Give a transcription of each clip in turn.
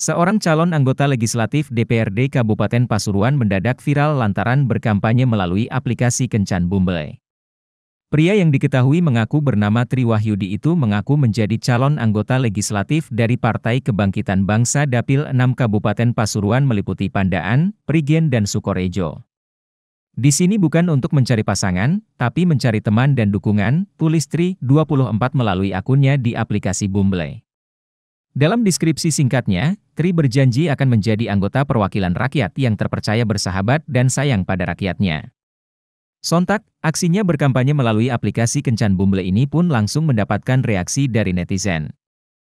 Seorang calon anggota legislatif DPRD Kabupaten Pasuruan mendadak viral lantaran berkampanye melalui aplikasi Kencan Bumble. Pria yang diketahui mengaku bernama Tri Wahyudi itu mengaku menjadi calon anggota legislatif dari Partai Kebangkitan Bangsa Dapil 6 Kabupaten Pasuruan meliputi Pandaan, Prigen dan Sukorejo. Di sini bukan untuk mencari pasangan, tapi mencari teman dan dukungan, tulis Tri 24 melalui akunnya di aplikasi Bumble. Dalam deskripsi singkatnya, Tri berjanji akan menjadi anggota perwakilan rakyat yang terpercaya bersahabat dan sayang pada rakyatnya. Sontak, aksinya berkampanye melalui aplikasi Kencan Bumble ini pun langsung mendapatkan reaksi dari netizen.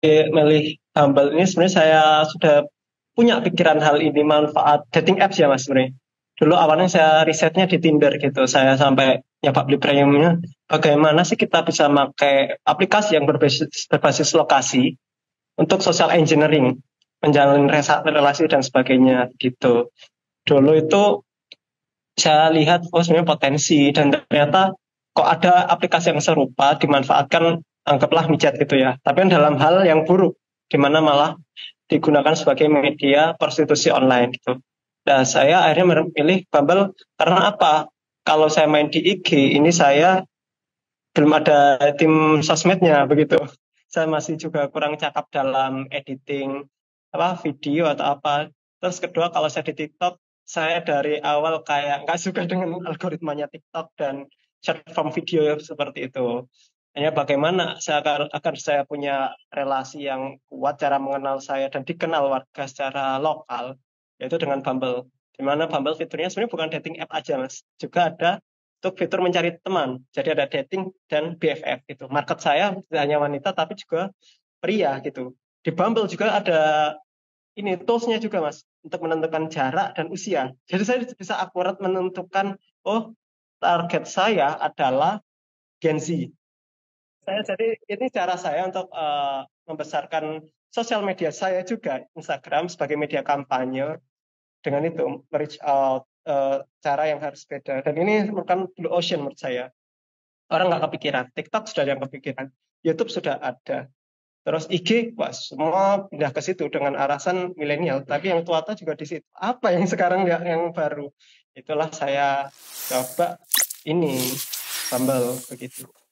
Milih Bumble ini sebenarnya saya sudah punya pikiran hal ini manfaat dating apps ya mas sebenarnya. Dulu awalnya saya risetnya di Tinder gitu, saya sampai nyoba beli premiumnya. Bagaimana sih kita bisa pakai aplikasi yang berbasis, berbasis lokasi untuk social engineering? menjalin relasi dan sebagainya gitu dulu itu saya lihat oh sebenarnya potensi dan ternyata kok ada aplikasi yang serupa dimanfaatkan anggaplah micat gitu ya tapi kan dalam hal yang buruk di mana malah digunakan sebagai media prostitusi online gitu. Nah saya akhirnya memilih Bumble karena apa? Kalau saya main di IG ini saya belum ada tim sosmednya begitu. Saya masih juga kurang cakap dalam editing apa video atau apa. Terus kedua kalau saya di TikTok, saya dari awal kayak nggak suka dengan algoritmanya TikTok dan short form video seperti itu. Hanya bagaimana saya akan agar saya punya relasi yang kuat cara mengenal saya dan dikenal warga secara lokal yaitu dengan Bumble. Di mana Bumble fiturnya sebenarnya bukan dating app aja mas, juga ada untuk fitur mencari teman. Jadi ada dating dan BFF gitu. Market saya tidak hanya wanita tapi juga pria gitu. Di Bumble juga ada ini toolsnya juga mas untuk menentukan jarak dan usia. Jadi saya bisa akurat menentukan oh target saya adalah Gen Z. Saya jadi ini cara saya untuk uh, membesarkan sosial media saya juga Instagram sebagai media kampanye dengan itu reach out uh, cara yang harus beda dan ini merupakan blue ocean menurut saya orang nggak kepikiran TikTok sudah ada yang kepikiran YouTube sudah ada Terus IG, wah semua pindah ke situ dengan arasan milenial. Tapi yang tua-tua juga di situ. Apa yang sekarang nggak yang baru? Itulah saya coba ini sambal begitu.